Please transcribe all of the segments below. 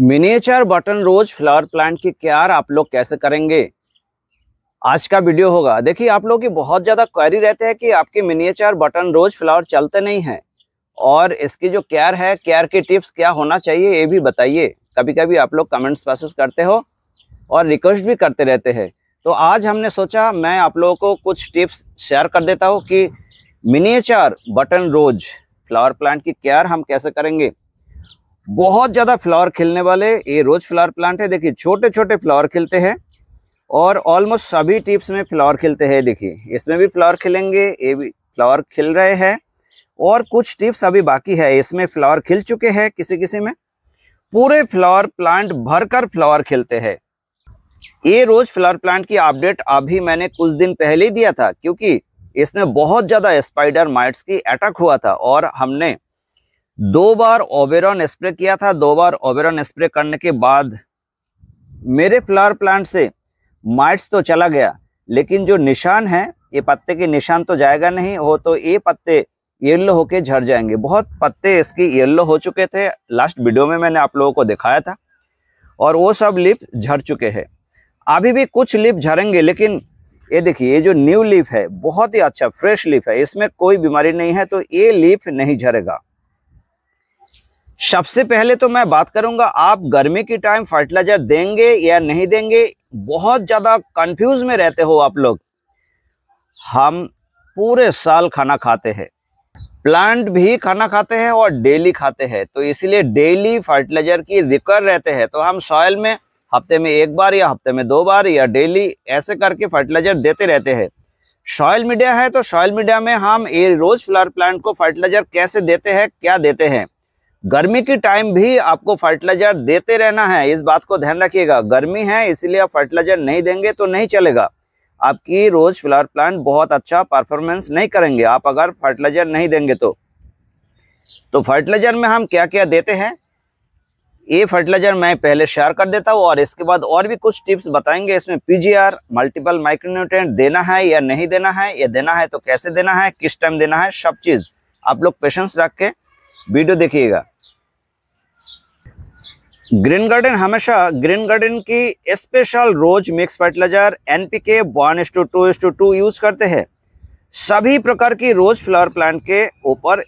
miniature button rose flower plant की care आप लोग कैसे करेंगे आज का वीडियो होगा देखिए आप लोग की बहुत ज़्यादा क्वेरी रहते हैं कि आपके मिनिएचर बटन रोज फ्लावर चलते नहीं हैं और इसकी जो केयर है केयर की टिप्स क्या होना चाहिए ये भी बताइए कभी कभी आप लोग कमेंट्स पासिस करते हो और रिक्वेस्ट भी करते रहते हैं तो आज हमने सोचा मैं आप लोगों को कुछ टिप्स शेयर कर देता हूँ कि miniature button rose flower plant की केयर हम कैसे करेंगे बहुत ज़्यादा फ्लावर खिलने वाले ये रोज फ्लावर प्लांट है देखिए छोटे छोटे फ्लावर खिलते हैं और ऑलमोस्ट सभी टिप्स में फ्लावर खिलते हैं देखिए इसमें भी फ्लावर खिलेंगे ये भी फ्लावर खिल रहे हैं और कुछ टिप्स अभी बाकी है इसमें फ्लावर खिल चुके हैं किसी किसी में पूरे फ्लावर प्लांट भरकर फ्लावर खिलते हैं ये रोज फ्लावर प्लांट की अपडेट अभी मैंने कुछ दिन पहले ही दिया था क्योंकि इसमें बहुत ज़्यादा स्पाइडर माइट्स की अटैक हुआ था और हमने दो बार ओबेरॉन स्प्रे किया था दो बार ओबेरॉन स्प्रे करने के बाद मेरे फ्लावर प्लांट से माइट्स तो चला गया लेकिन जो निशान है ये पत्ते के निशान तो जाएगा नहीं हो तो ये पत्ते येल्लो होके झड़ जाएंगे बहुत पत्ते इसके येल्लो हो चुके थे लास्ट वीडियो में मैंने आप लोगों को दिखाया था और वो सब लिप झड़ चुके हैं अभी भी कुछ लिप झड़ेंगे लेकिन ये देखिए ये जो न्यू लीफ है बहुत ही अच्छा फ्रेश लीफ है इसमें कोई बीमारी नहीं है तो ये लीफ नहीं झड़ेगा सबसे पहले तो मैं बात करूंगा आप गर्मी के टाइम फर्टिलाइजर देंगे या नहीं देंगे बहुत ज़्यादा कंफ्यूज में रहते हो आप लोग हम पूरे साल खाना खाते हैं प्लांट भी खाना खाते हैं और डेली खाते हैं तो इसलिए डेली फर्टिलाइजर की रिक्वायर रहते हैं तो हम सॉयल में हफ्ते में एक बार या हफ्ते में दो बार या डेली ऐसे करके फर्टिलाइजर देते रहते हैं सॉयल मीडिया है तो सॉयल मीडिया में हम ये रोज फ्लावर प्लांट को फर्टिलाइजर कैसे देते हैं क्या देते हैं गर्मी की टाइम भी आपको फर्टिलाइजर देते रहना है इस बात को ध्यान रखिएगा गर्मी है इसलिए आप फर्टिलाइजर नहीं देंगे तो नहीं चलेगा आपकी रोज फ्लावर प्लांट बहुत अच्छा परफॉर्मेंस नहीं करेंगे आप अगर फर्टिलाइजर नहीं देंगे तो तो फर्टिलाइजर में हम क्या क्या देते हैं ये फर्टिलाइजर मैं पहले शेयर कर देता हूँ और इसके बाद और भी कुछ टिप्स बताएंगे इसमें पीजीआर मल्टीपल माइक्रोन्यूट्रेंट देना है या नहीं देना है या देना है तो कैसे देना है किस टाइम देना है सब चीज़ आप लोग पेशेंस रख के वीडियो देखिएगा ग्रीन गार्डन हमेशा ग्रीन गार्डन की special rose mix fertiliser N P K one is to two is to two use करते हैं सभी प्रकार की रोज फ्लावर प्लांट के ऊपर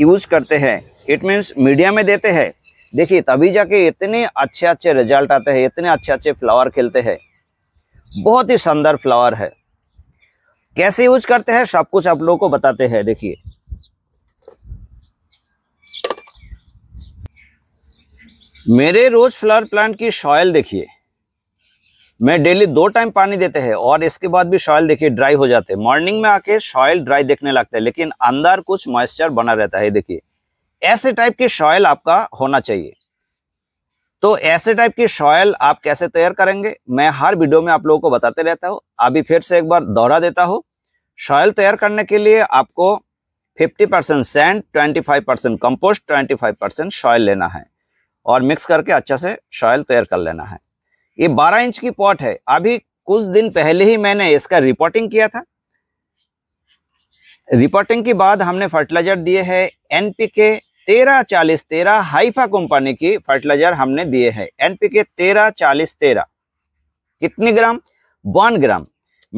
यूज करते हैं इट मीन्स मीडिया में देते हैं देखिए तभी जाके इतने अच्छे अच्छे रिजल्ट आते हैं इतने अच्छे अच्छे फ्लावर खिलते हैं बहुत ही शानदार फ्लावर है कैसे यूज करते हैं सब कुछ आप लोगों को बताते हैं देखिए मेरे रोज फ्लावर प्लांट की सॉयल देखिए मैं डेली दो टाइम पानी देते हैं और इसके बाद भी सॉयल देखिए ड्राई हो जाते हैं मॉर्निंग में आके सॉयल ड्राई देखने लगता है लेकिन अंदर कुछ मॉइस्चर बना रहता है देखिए ऐसे टाइप की सॉयल आपका होना चाहिए तो ऐसे टाइप की सॉयल आप कैसे तैयार करेंगे मैं हर वीडियो में आप लोगों को बताते रहता हूँ अभी फिर से एक बार दोहरा देता हूँ सॉयल तैयार करने के लिए आपको fifty percent sand 25% percent compost twenty percent लेना है और मिक्स करके अच्छे से शॉयल तैयार कर लेना है ये 12 इंच की पॉट है अभी कुछ दिन पहले ही मैंने इसका रिपोर्टिंग किया था रिपोर्टिंग के बाद हमने फर्टिलाइजर दिए है एन पी के तेरह चालीस तेरह हाइफा कंपनी की फर्टिलाइजर हमने दिए है एन पी के तेरह चालीस तेरह कितने ग्राम बॉन ग्राम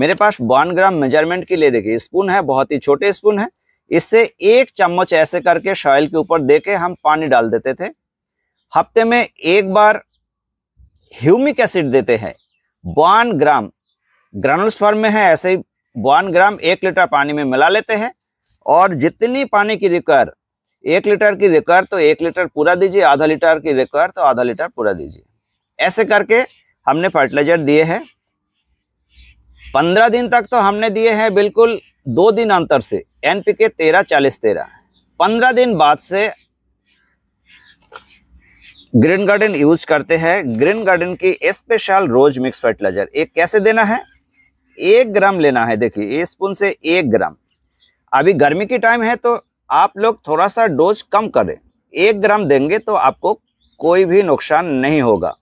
मेरे पास बॉन ग्राम मेजरमेंट के लिए देखिए स्पून है बहुत ही छोटे स्पून है इससे एक चम्मच ऐसे करके शॉयल के ऊपर दे के हम पानी डाल देते थे हफ्ते में एक बार ह्यूमिक एसिड देते हैं बान ग्राम ग्रानुल्स फॉर्म में है ऐसे ही बान ग्राम एक लीटर पानी में मिला लेते हैं और जितनी पानी की रिक्वायर एक लीटर की रिक्वायर तो एक लीटर पूरा दीजिए आधा लीटर की रिक्वायर तो आधा लीटर पूरा दीजिए ऐसे करके हमने फर्टिलाइजर दिए हैं पंद्रह दिन तक तो हमने दिए हैं बिल्कुल दो दिन अंतर से एन पी के तेरह चालीस तेरह पंद्रह दिन बाद से ग्रीन गार्डन यूज करते हैं ग्रीन गार्डन की स्पेशल रोज मिक्स फर्टिलाइजर एक कैसे देना है एक ग्राम लेना है देखिए स्पून से एक ग्राम अभी गर्मी की टाइम है तो आप लोग थोड़ा सा डोज कम करें एक ग्राम देंगे तो आपको कोई भी नुकसान नहीं होगा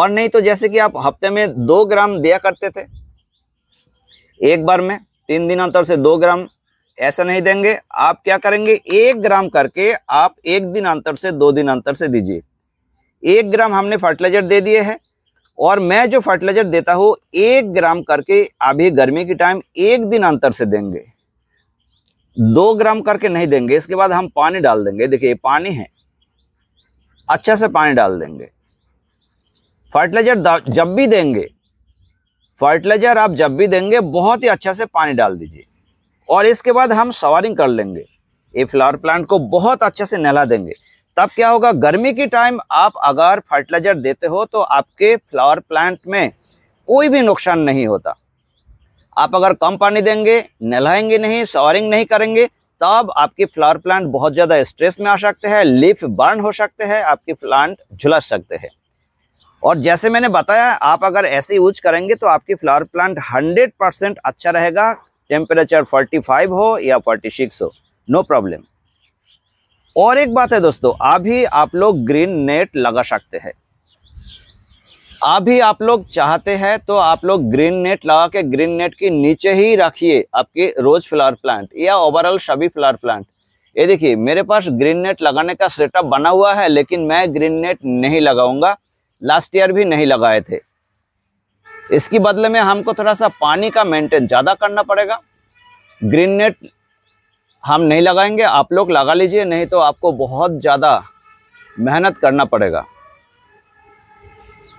और नहीं तो जैसे कि आप हफ्ते में दो ग्राम दिया करते थे एक बार में तीन दिन अंतर से दो ग्राम ऐसा नहीं देंगे आप क्या करेंगे एक ग्राम करके आप एक दिन अंतर से दो दिन अंतर से दीजिए एक ग्राम हमने फर्टिलाइजर दे दिए हैं और मैं जो फर्टिलाइजर देता हूँ एक ग्राम करके अभी गर्मी के टाइम एक दिन अंतर से देंगे दो ग्राम करके नहीं देंगे इसके बाद हम पानी डाल देंगे देखिए ये पानी है अच्छा से पानी डाल देंगे फर्टिलाइजर जब भी देंगे फर्टिलाइजर आप जब भी देंगे बहुत ही अच्छा से पानी डाल दीजिए और इसके बाद हम सवारिंग कर लेंगे ये फ्लावर प्लांट को बहुत अच्छे से नहला देंगे तब क्या होगा गर्मी के टाइम आप अगर फर्टिलाइजर देते हो तो आपके फ्लावर प्लांट में कोई भी नुकसान नहीं होता आप अगर कम पानी देंगे नहलाएंगे नहीं सॉरिंग नहीं करेंगे तब आपके फ्लावर प्लांट बहुत ज़्यादा स्ट्रेस में आ सकते हैं लीफ बर्न हो सकते हैं आपके प्लांट झुलस सकते हैं और जैसे मैंने बताया आप अगर ऐसे यूज करेंगे तो आपकी फ्लावर प्लांट 100 परसेंट अच्छा रहेगा टेम्परेचर 45 हो या 46 हो नो प्रॉब्लम और एक बात है दोस्तों अभी आप लोग ग्रीन नेट लगा सकते हैं अभी आप लोग चाहते हैं तो आप लोग ग्रीन नेट लगा के ग्रीन नेट के नीचे ही रखिए आपके रोज फ्लावर प्लांट या ओवरऑल सभी फ्लावर प्लांट ये देखिए मेरे पास ग्रीन नेट लगाने का सेटअप बना हुआ है लेकिन मैं ग्रीन नेट नहीं लगाऊंगा लास्ट ईयर भी नहीं लगाए थे इसके बदले में हमको थोड़ा सा पानी का मेंटेन ज़्यादा करना पड़ेगा ग्रीन नेट हम नहीं लगाएंगे आप लोग लगा लीजिए नहीं तो आपको बहुत ज़्यादा मेहनत करना पड़ेगा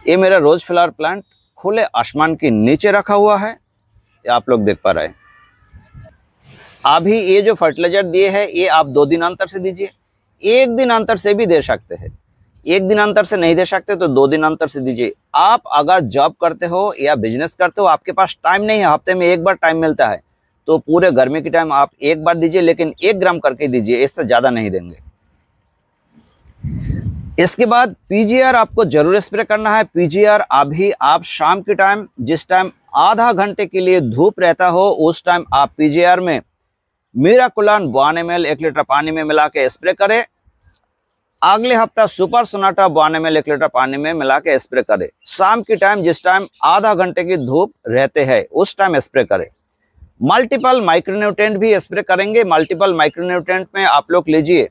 ये मेरा रोज़ फ्लावर प्लांट खुले आसमान के नीचे रखा हुआ है ये आप लोग देख पा रहे हैं अभी ये जो फर्टिलाइजर दिए है ये आप दो दिन अंतर से दीजिए एक दिन अंतर से भी दे सकते हैं एक दिन अंतर से नहीं दे सकते तो दो दिन अंतर से दीजिए आप अगर जॉब करते हो या बिजनेस करते हो आपके पास टाइम नहीं है हफ्ते में एक बार टाइम मिलता है तो पूरे गर्मी के टाइम आप एक बार दीजिए लेकिन एक ग्राम करके दीजिए इससे ज़्यादा नहीं देंगे इसके बाद पीजीआर आपको जरूर स्प्रे करना है पीजीआर अभी आप शाम के टाइम जिस टाइम आधा घंटे के लिए धूप रहता हो उस टाइम आप पीजीआर में कुलान बॉन एम एक लीटर पानी में मिला के स्प्रे करें अगले हफ्ता सुपर सोनाटा बॉन एम एक लीटर पानी में मिला के स्प्रे करें शाम के टाइम जिस टाइम आधा घंटे की धूप रहते हैं उस टाइम स्प्रे करें मल्टीपल माइक्रोन्यूटेंट भी स्प्रे करेंगे मल्टीपल माइक्रोन्यूटेंट में आप लोग लीजिए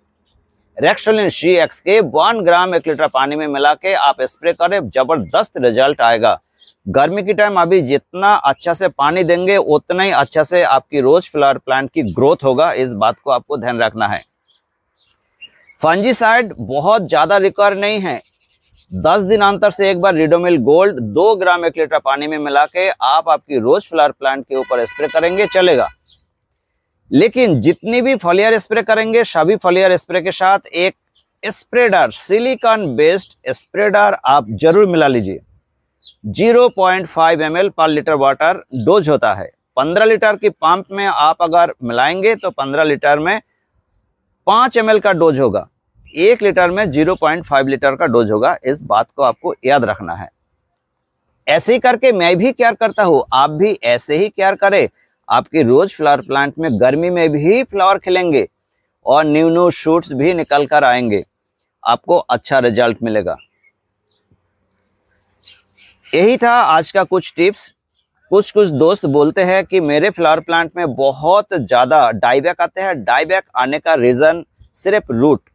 रेक्सोलिन सी एक्स के वन ग्राम एक लीटर पानी में मिला के आप स्प्रे करें जबरदस्त रिजल्ट आएगा गर्मी के टाइम अभी जितना अच्छा से पानी देंगे उतना ही अच्छा से आपकी रोज फ्लावर प्लांट की ग्रोथ होगा इस बात को आपको ध्यान रखना है फंजीसाइड बहुत ज़्यादा रिक्वायर नहीं है 10 दिन अंतर से एक बार रिडोमिल गोल्ड दो ग्राम एक लीटर पानी में मिला के आप आपकी रोज फ्लावर प्लांट के ऊपर स्प्रे करेंगे चलेगा लेकिन जितनी भी फलियर स्प्रे करेंगे सभी फलियर स्प्रे के साथ एक स्प्रेडर सिलिकॉन बेस्ड स्प्रेडर आप जरूर मिला लीजिए 0.5 पॉइंट पर लीटर वाटर डोज होता है 15 लीटर की पंप में आप अगर मिलाएंगे तो 15 लीटर में 5 एम का डोज होगा एक लीटर में 0.5 लीटर का डोज होगा इस बात को आपको याद रखना है ऐसे ही करके मैं भी केयर करता हूँ आप भी ऐसे ही केयर करें आपके रोज फ्लावर प्लांट में गर्मी में भी फ्लावर खिलेंगे और न्यू न्यू शूट्स भी निकल कर आएंगे आपको अच्छा रिजल्ट मिलेगा यही था आज का कुछ टिप्स कुछ कुछ दोस्त बोलते हैं कि मेरे फ्लावर प्लांट में बहुत ज़्यादा डाईबैक आते हैं डाईबैक आने का रीज़न सिर्फ रूट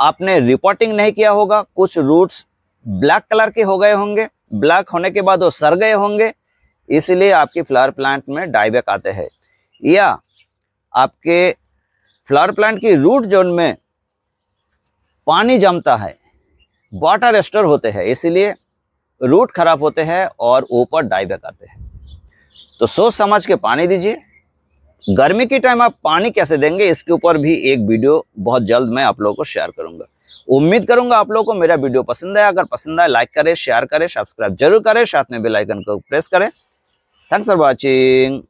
आपने रिपोर्टिंग नहीं किया होगा कुछ रूट्स ब्लैक कलर के हो गए होंगे ब्लैक होने के बाद वो सर गए होंगे इसलिए आपकी फ्लावर प्लांट में डाइबैक आते हैं या आपके फ्लावर प्लांट की रूट जोन में पानी जमता है वाटर स्टोर होते हैं इसीलिए रूट खराब होते हैं और ऊपर डाइबैक आते हैं तो सोच समझ के पानी दीजिए गर्मी के टाइम आप पानी कैसे देंगे इसके ऊपर भी एक वीडियो बहुत जल्द मैं आप लोगों को शेयर करूंगा उम्मीद करूंगा आप लोगों को मेरा वीडियो पसंद आया अगर पसंद आया लाइक करें शेयर करें सब्सक्राइब जरूर करें साथ में बेलाइकन को प्रेस करें थैंक्स फॉर वॉचिंग